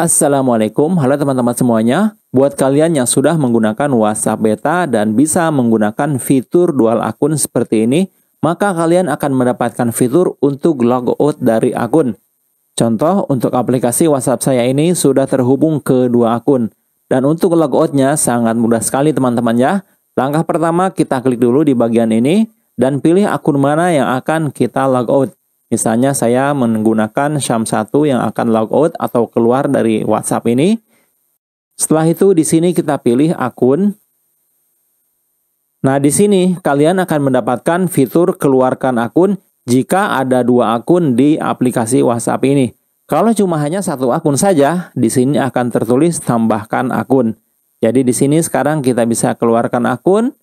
Assalamualaikum, halo teman-teman semuanya. Buat kalian yang sudah menggunakan WhatsApp Beta dan bisa menggunakan fitur dual akun seperti ini, maka kalian akan mendapatkan fitur untuk logout dari akun. Contoh, untuk aplikasi WhatsApp saya ini sudah terhubung ke dua akun. Dan untuk logoutnya sangat mudah sekali teman-teman ya. Langkah pertama kita klik dulu di bagian ini dan pilih akun mana yang akan kita logout. Misalnya saya menggunakan SHAM1 yang akan logout atau keluar dari WhatsApp ini. Setelah itu di sini kita pilih akun. Nah, di sini kalian akan mendapatkan fitur keluarkan akun jika ada dua akun di aplikasi WhatsApp ini. Kalau cuma hanya satu akun saja, di sini akan tertulis tambahkan akun. Jadi di sini sekarang kita bisa keluarkan akun,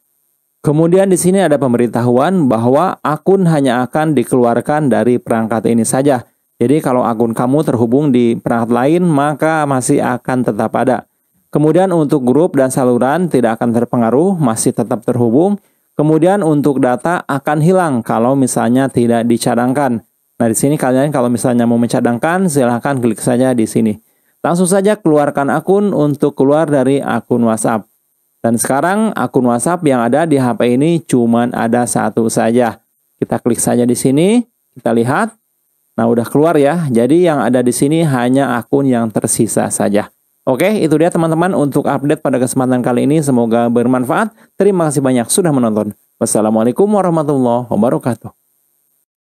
Kemudian di sini ada pemberitahuan bahwa akun hanya akan dikeluarkan dari perangkat ini saja. Jadi kalau akun kamu terhubung di perangkat lain maka masih akan tetap ada. Kemudian untuk grup dan saluran tidak akan terpengaruh, masih tetap terhubung. Kemudian untuk data akan hilang kalau misalnya tidak dicadangkan. Nah di sini kalian kalau misalnya mau mencadangkan silahkan klik saja di sini. Langsung saja keluarkan akun untuk keluar dari akun WhatsApp. Dan sekarang akun WhatsApp yang ada di HP ini cuman ada satu saja. Kita klik saja di sini, kita lihat. Nah, udah keluar ya. Jadi yang ada di sini hanya akun yang tersisa saja. Oke, itu dia teman-teman untuk update pada kesempatan kali ini. Semoga bermanfaat. Terima kasih banyak sudah menonton. Wassalamualaikum warahmatullahi wabarakatuh.